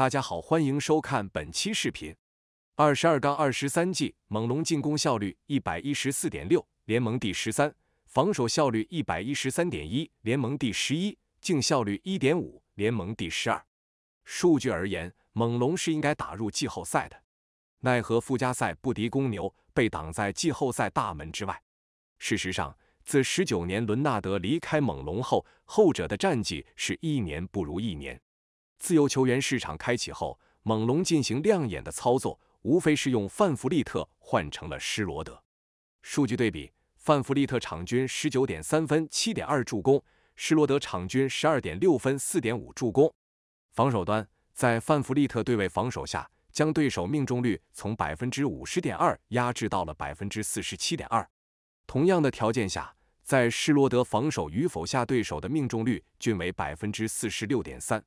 大家好，欢迎收看本期视频。二十二杠二十三季，猛龙进攻效率一百一十四点六，联盟第十三；防守效率一百一十三点一，联盟第十一；净效率一点五，联盟第十二。数据而言，猛龙是应该打入季后赛的，奈何附加赛不敌公牛，被挡在季后赛大门之外。事实上，自十九年伦纳德离开猛龙后，后者的战绩是一年不如一年。自由球员市场开启后，猛龙进行亮眼的操作，无非是用范弗利特换成了施罗德。数据对比：范弗利特场均十九点三分、七点二助攻；施罗德场均十二点六分、四点五助攻。防守端，在范弗利特对位防守下，将对手命中率从百分之五十点二压制到了百分之四十七点二。同样的条件下，在施罗德防守与否下，对手的命中率均为百分之四十六点三。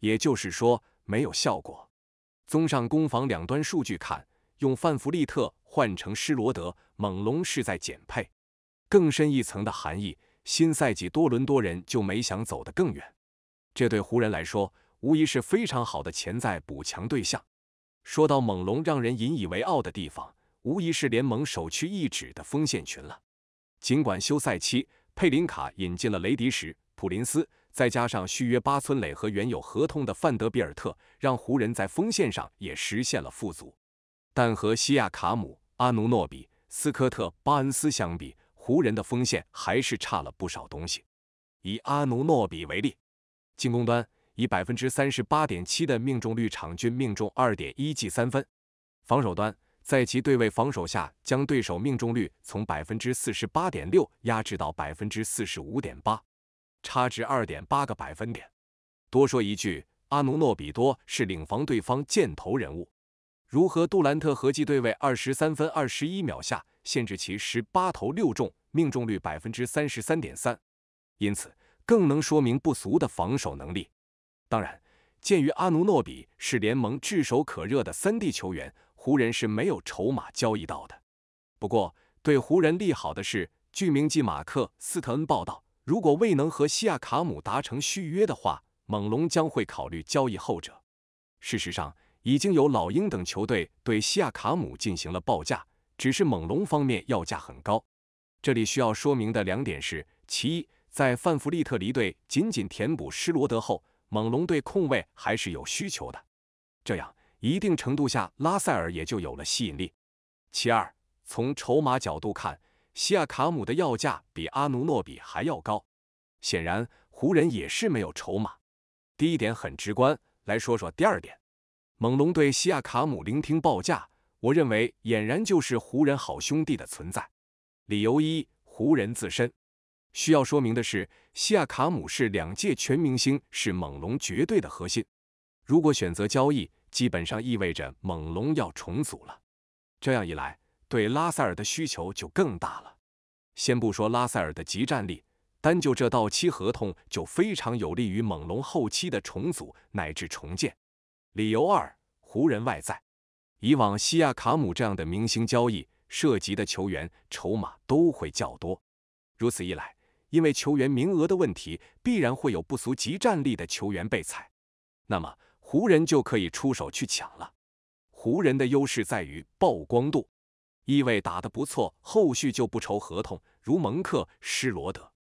也就是说，没有效果。综上攻防两端数据看，用范弗利特换成施罗德，猛龙是在减配。更深一层的含义，新赛季多伦多人就没想走得更远。这对湖人来说，无疑是非常好的潜在补强对象。说到猛龙让人引以为傲的地方，无疑是联盟首屈一指的锋线群了。尽管休赛期佩林卡引进了雷迪什、普林斯。再加上续约巴村磊和原有合同的范德比尔特，让湖人在锋线上也实现了富足。但和西亚卡姆、阿努诺比、斯科特巴恩斯相比，湖人的锋线还是差了不少东西。以阿努诺比为例，进攻端以百分之三十八点七的命中率，场均命中二点一记三分；防守端在其对位防守下，将对手命中率从百分之四十八点六压制到百分之四十五点八。差值二点八个百分点。多说一句，阿努诺比多是领防对方箭头人物，如和杜兰特合计对位二十三分二十一秒下限制其十八投六中，命中率百分之三十三点三，因此更能说明不俗的防守能力。当然，鉴于阿努诺比是联盟炙手可热的三 D 球员，湖人是没有筹码交易到的。不过，对湖人利好的是，据名记马克斯特恩报道。如果未能和西亚卡姆达成续约的话，猛龙将会考虑交易后者。事实上，已经有老鹰等球队对西亚卡姆进行了报价，只是猛龙方面要价很高。这里需要说明的两点是：其一，在范弗利特离队，仅仅填补施罗德后，猛龙队控卫还是有需求的，这样一定程度下拉塞尔也就有了吸引力；其二，从筹码角度看。西亚卡姆的要价比阿努诺比还要高，显然湖人也是没有筹码。第一点很直观，来说说第二点。猛龙对西亚卡姆聆听报价，我认为俨然就是湖人好兄弟的存在。理由一，湖人自身需要说明的是，西亚卡姆是两届全明星，是猛龙绝对的核心。如果选择交易，基本上意味着猛龙要重组了。这样一来。对拉塞尔的需求就更大了。先不说拉塞尔的即战力，单就这到期合同就非常有利于猛龙后期的重组乃至重建。理由二，湖人外在，以往西亚卡姆这样的明星交易涉及的球员筹码都会较多，如此一来，因为球员名额的问题，必然会有不俗即战力的球员被裁，那么湖人就可以出手去抢了。湖人的优势在于曝光度。意味打得不错，后续就不愁合同。如蒙克、施罗德。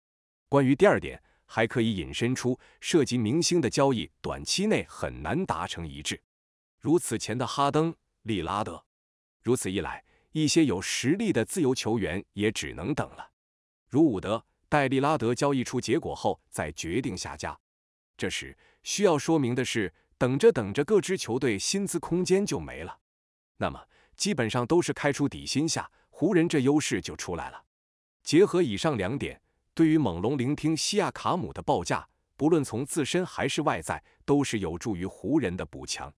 关于第二点，还可以引申出涉及明星的交易，短期内很难达成一致。如此前的哈登、利拉德。如此一来，一些有实力的自由球员也只能等了。如伍德待利拉德交易出结果后再决定下家。这时需要说明的是，等着等着，各支球队薪资空间就没了。那么。基本上都是开出底薪下，湖人这优势就出来了。结合以上两点，对于猛龙聆听西亚卡姆的报价，不论从自身还是外在，都是有助于湖人的补强。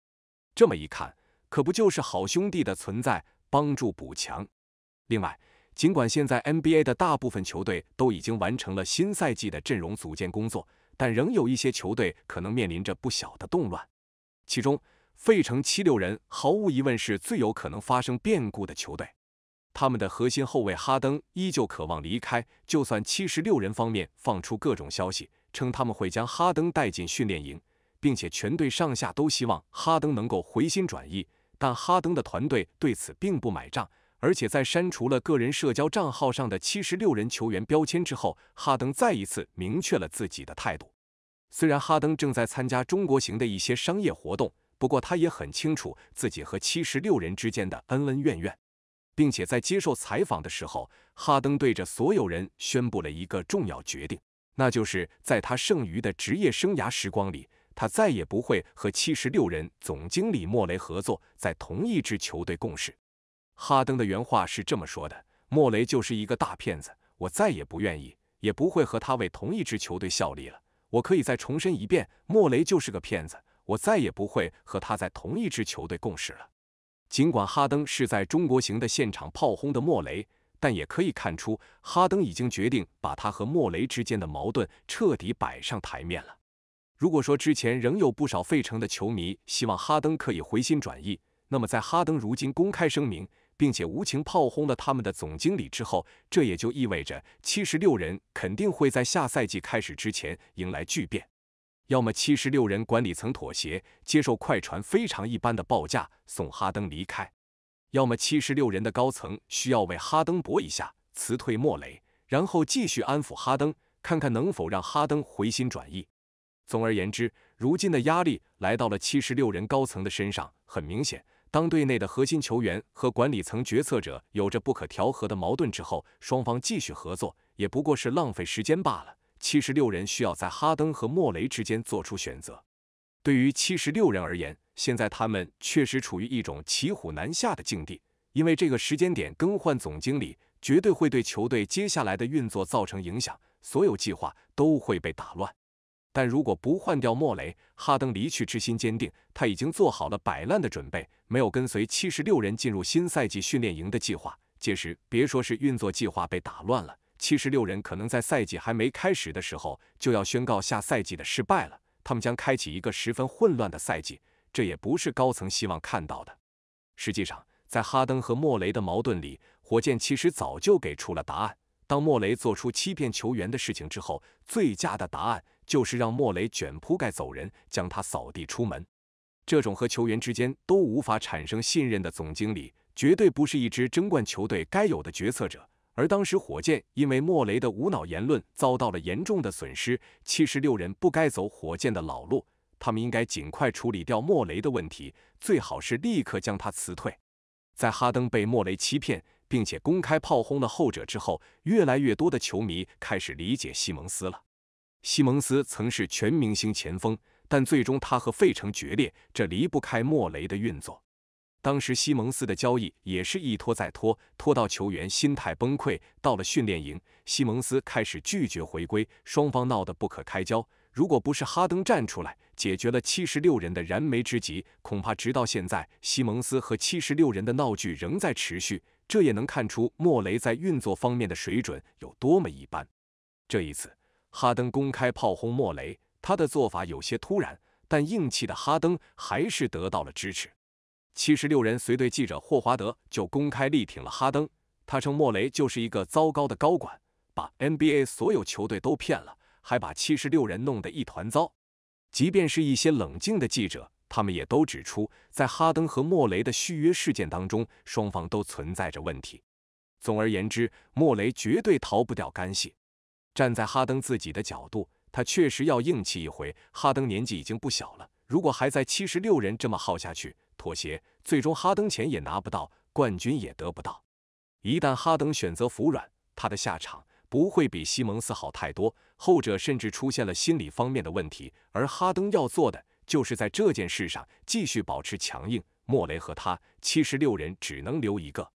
这么一看，可不就是好兄弟的存在，帮助补强？另外，尽管现在 NBA 的大部分球队都已经完成了新赛季的阵容组建工作，但仍有一些球队可能面临着不小的动乱，其中。费城七六人毫无疑问是最有可能发生变故的球队，他们的核心后卫哈登依旧渴望离开。就算七十六人方面放出各种消息，称他们会将哈登带进训练营，并且全队上下都希望哈登能够回心转意，但哈登的团队对此并不买账。而且在删除了个人社交账号上的七十六人球员标签之后，哈登再一次明确了自己的态度。虽然哈登正在参加中国行的一些商业活动。不过他也很清楚自己和七十六人之间的恩恩怨怨，并且在接受采访的时候，哈登对着所有人宣布了一个重要决定，那就是在他剩余的职业生涯时光里，他再也不会和七十六人总经理莫雷合作，在同一支球队共事。哈登的原话是这么说的：“莫雷就是一个大骗子，我再也不愿意也不会和他为同一支球队效力了。我可以再重申一遍，莫雷就是个骗子。”我再也不会和他在同一支球队共事了。尽管哈登是在中国行的现场炮轰的莫雷，但也可以看出，哈登已经决定把他和莫雷之间的矛盾彻底摆上台面了。如果说之前仍有不少费城的球迷希望哈登可以回心转意，那么在哈登如今公开声明并且无情炮轰了他们的总经理之后，这也就意味着76人肯定会在下赛季开始之前迎来巨变。要么七十六人管理层妥协，接受快船非常一般的报价，送哈登离开；要么七十六人的高层需要为哈登搏一下，辞退莫雷，然后继续安抚哈登，看看能否让哈登回心转意。总而言之，如今的压力来到了七十六人高层的身上。很明显，当队内的核心球员和管理层决策者有着不可调和的矛盾之后，双方继续合作也不过是浪费时间罢了。七十六人需要在哈登和莫雷之间做出选择。对于七十六人而言，现在他们确实处于一种骑虎难下的境地，因为这个时间点更换总经理绝对会对球队接下来的运作造成影响，所有计划都会被打乱。但如果不换掉莫雷，哈登离去之心坚定，他已经做好了摆烂的准备，没有跟随七十六人进入新赛季训练营的计划。届时，别说是运作计划被打乱了。七十六人可能在赛季还没开始的时候就要宣告下赛季的失败了。他们将开启一个十分混乱的赛季，这也不是高层希望看到的。实际上，在哈登和莫雷的矛盾里，火箭其实早就给出了答案。当莫雷做出欺骗球员的事情之后，最佳的答案就是让莫雷卷铺盖走人，将他扫地出门。这种和球员之间都无法产生信任的总经理，绝对不是一支争冠球队该有的决策者。而当时火箭因为莫雷的无脑言论遭到了严重的损失，七十六人不该走火箭的老路，他们应该尽快处理掉莫雷的问题，最好是立刻将他辞退。在哈登被莫雷欺骗，并且公开炮轰了后者之后，越来越多的球迷开始理解西蒙斯了。西蒙斯曾是全明星前锋，但最终他和费城决裂，这离不开莫雷的运作。当时西蒙斯的交易也是一拖再拖，拖到球员心态崩溃。到了训练营，西蒙斯开始拒绝回归，双方闹得不可开交。如果不是哈登站出来解决了七十六人的燃眉之急，恐怕直到现在，西蒙斯和七十六人的闹剧仍在持续。这也能看出莫雷在运作方面的水准有多么一般。这一次，哈登公开炮轰莫雷，他的做法有些突然，但硬气的哈登还是得到了支持。七十六人随队记者霍华德就公开力挺了哈登，他称莫雷就是一个糟糕的高管，把 NBA 所有球队都骗了，还把七十六人弄得一团糟。即便是一些冷静的记者，他们也都指出，在哈登和莫雷的续约事件当中，双方都存在着问题。总而言之，莫雷绝对逃不掉干系。站在哈登自己的角度，他确实要硬气一回。哈登年纪已经不小了，如果还在七十六人这么耗下去，妥协，最终哈登钱也拿不到，冠军也得不到。一旦哈登选择服软，他的下场不会比西蒙斯好太多。后者甚至出现了心理方面的问题，而哈登要做的就是在这件事上继续保持强硬。莫雷和他七十六人只能留一个。